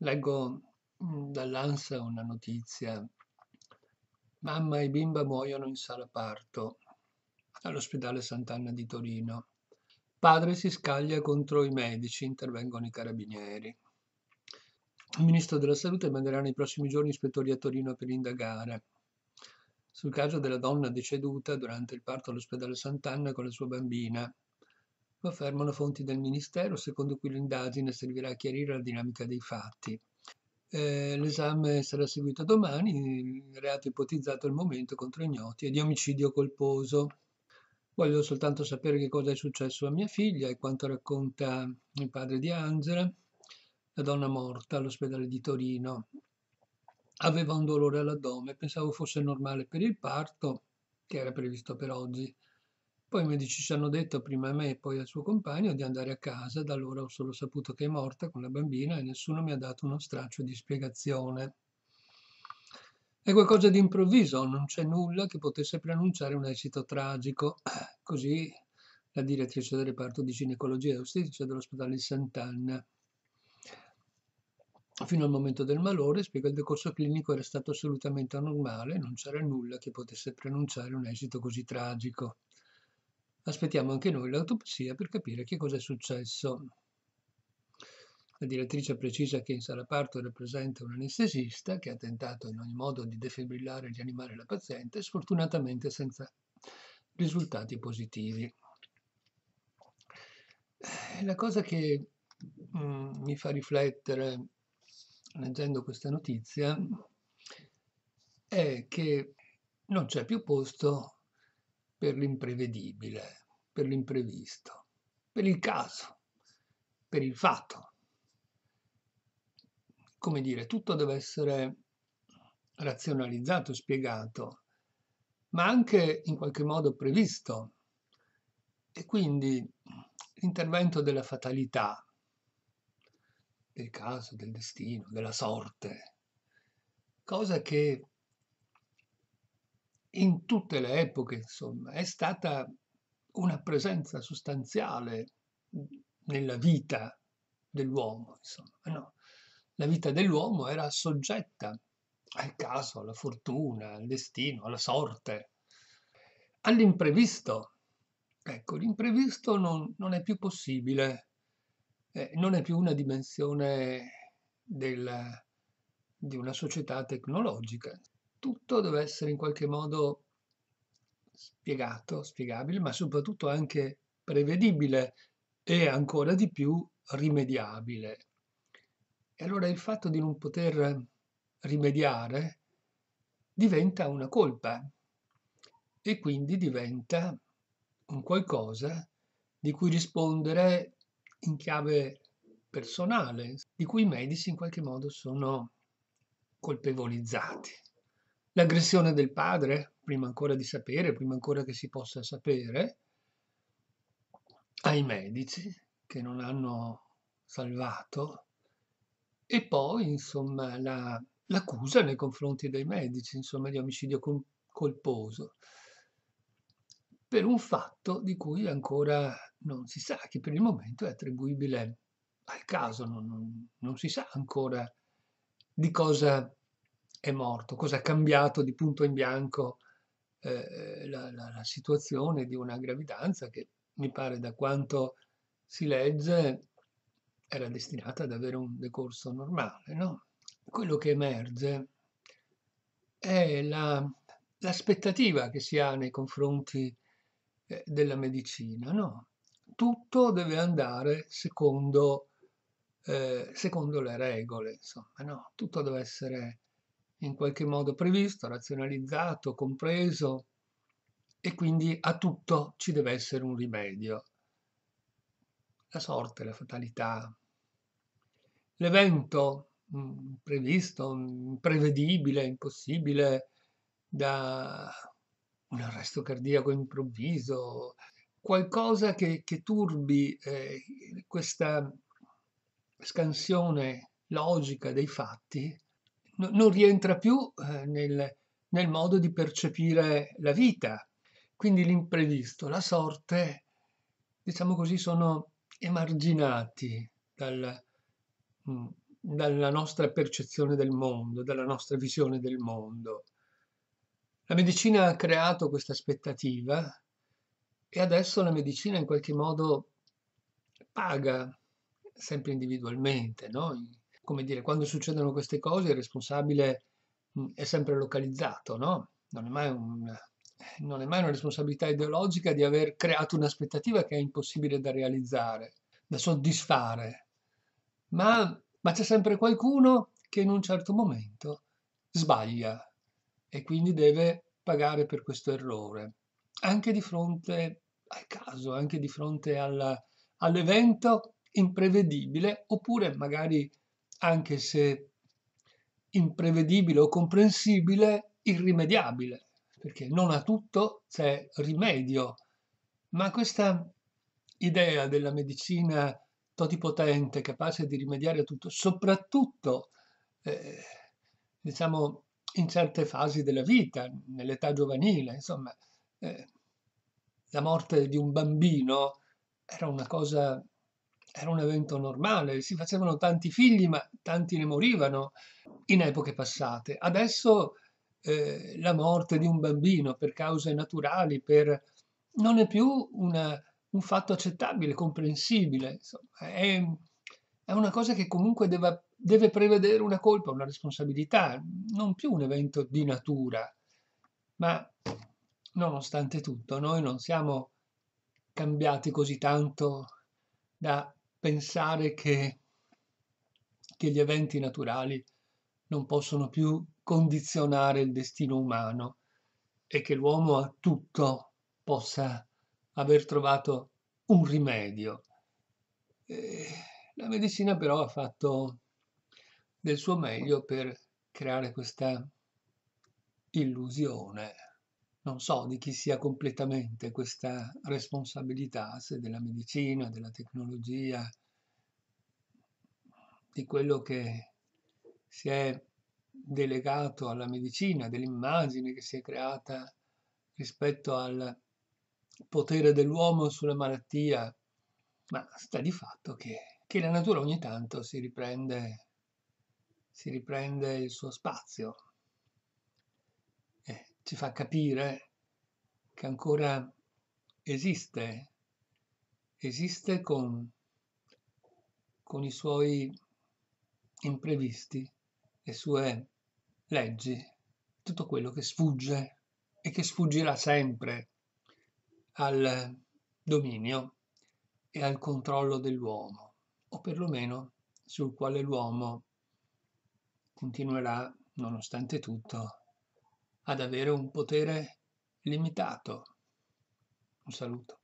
Leggo mm, dall'ANSA una notizia. Mamma e bimba muoiono in sala parto all'ospedale Sant'Anna di Torino. Padre si scaglia contro i medici, intervengono i carabinieri. Il ministro della Salute manderà nei prossimi giorni ispettori a Torino per indagare sul caso della donna deceduta durante il parto all'ospedale Sant'Anna con la sua bambina lo affermano fonti del Ministero, secondo cui l'indagine servirà a chiarire la dinamica dei fatti. Eh, l'esame sarà seguito domani, il reato ipotizzato al momento contro ignoti è di omicidio colposo. Voglio soltanto sapere che cosa è successo a mia figlia e quanto racconta il padre di Angela, la donna morta all'ospedale di Torino. Aveva un dolore all'addome, pensavo fosse normale per il parto, che era previsto per oggi. Poi i medici ci hanno detto, prima a me e poi al suo compagno, di andare a casa, da allora ho solo saputo che è morta con la bambina e nessuno mi ha dato uno straccio di spiegazione. È qualcosa di improvviso, non c'è nulla che potesse preannunciare un esito tragico. Così la direttrice del reparto di ginecologia e ostetricia dell'ospedale di Sant'Anna. Fino al momento del malore, spiega, il decorso clinico era stato assolutamente anormale, non c'era nulla che potesse preannunciare un esito così tragico. Aspettiamo anche noi l'autopsia per capire che cosa è successo. La direttrice precisa che in sala parto era presente un anestesista che ha tentato in ogni modo di defibrillare e rianimare la paziente, sfortunatamente senza risultati positivi. Eh, la cosa che mh, mm, mi fa riflettere leggendo questa notizia è che non c'è più posto per l'imprevedibile, per l'imprevisto, per il caso, per il fatto. Come dire, tutto deve essere razionalizzato, spiegato, ma anche in qualche modo previsto. E quindi l'intervento della fatalità, del caso, del destino, della sorte, cosa che in tutte le epoche, insomma, è stata una presenza sostanziale nella vita dell'uomo. No, la vita dell'uomo era soggetta al caso, alla fortuna, al destino, alla sorte, all'imprevisto. Ecco, l'imprevisto non, non, è più possibile, eh, non è più una dimensione del, di una società tecnologica tutto deve essere in qualche modo spiegato, spiegabile, ma soprattutto anche prevedibile e ancora di più rimediabile. E allora il fatto di non poter rimediare diventa una colpa e quindi diventa un qualcosa di cui rispondere in chiave personale, di cui i medici in qualche modo sono colpevolizzati l'aggressione del padre, prima ancora di sapere, prima ancora che si possa sapere, ai medici che non hanno salvato, e poi insomma la, l'accusa nei confronti dei medici, insomma di omicidio colposo, per un fatto di cui ancora non si sa, che per il momento è attribuibile al caso, non, non, non si sa ancora di cosa è morto, cosa ha cambiato di punto in bianco eh, la, la, la, situazione di una gravidanza che mi pare da quanto si legge era destinata ad avere un decorso normale. No? Quello che emerge è la, l'aspettativa che si ha nei confronti eh, della medicina. No? Tutto deve andare secondo, eh, secondo le regole, insomma, no? tutto deve essere in qualche modo previsto, razionalizzato, compreso e quindi a tutto ci deve essere un rimedio. La sorte, la fatalità, l'evento mm, previsto, mm, imprevedibile, impossibile, da un arresto cardiaco improvviso, qualcosa che, che turbi eh, questa scansione logica dei fatti non rientra più eh, nel, nel modo di percepire la vita. Quindi l'imprevisto, la sorte, diciamo così, sono emarginati dal, mm, dalla nostra percezione del mondo, dalla nostra visione del mondo. La medicina ha creato questa aspettativa e adesso la medicina in qualche modo paga sempre individualmente, no? come dire, quando succedono queste cose il responsabile mm, è sempre localizzato, no? Non è mai un, non è mai una responsabilità ideologica di aver creato un'aspettativa che è impossibile da realizzare, da soddisfare, ma, ma c'è sempre qualcuno che in un certo momento sbaglia e quindi deve pagare per questo errore, anche di fronte al caso, anche di fronte alla, all'evento imprevedibile oppure magari anche se imprevedibile o comprensibile, irrimediabile, perché non a tutto c'è rimedio. Ma questa idea della medicina totipotente, capace di rimediare a tutto, soprattutto eh, diciamo in certe fasi della vita, nell'età giovanile, insomma, eh, la morte di un bambino era una cosa era un evento normale, si facevano tanti figli ma tanti ne morivano in epoche passate. Adesso eh, la morte di un bambino per cause naturali, per... non è più una, un fatto accettabile, comprensibile, Insomma, è, è, una cosa che comunque deve, deve prevedere una colpa, una responsabilità, non più un evento di natura, ma nonostante tutto noi non siamo cambiati così tanto da pensare che, che gli eventi naturali non possono più condizionare il destino umano e che l'uomo a tutto possa aver trovato un rimedio. E la medicina però ha fatto del suo meglio per creare questa illusione non so di chi sia completamente questa responsabilità, se della medicina, della tecnologia, di quello che si è delegato alla medicina, dell'immagine che si è creata rispetto al potere dell'uomo sulla malattia, ma sta di fatto che, che la natura ogni tanto si riprende, si riprende il suo spazio ci fa capire che ancora esiste, esiste con, con i suoi imprevisti, le sue leggi, tutto quello che sfugge e che sfuggirà sempre al dominio e al controllo dell'uomo, o perlomeno sul quale l'uomo continuerà, nonostante tutto, ad avere un potere limitato. Un saluto.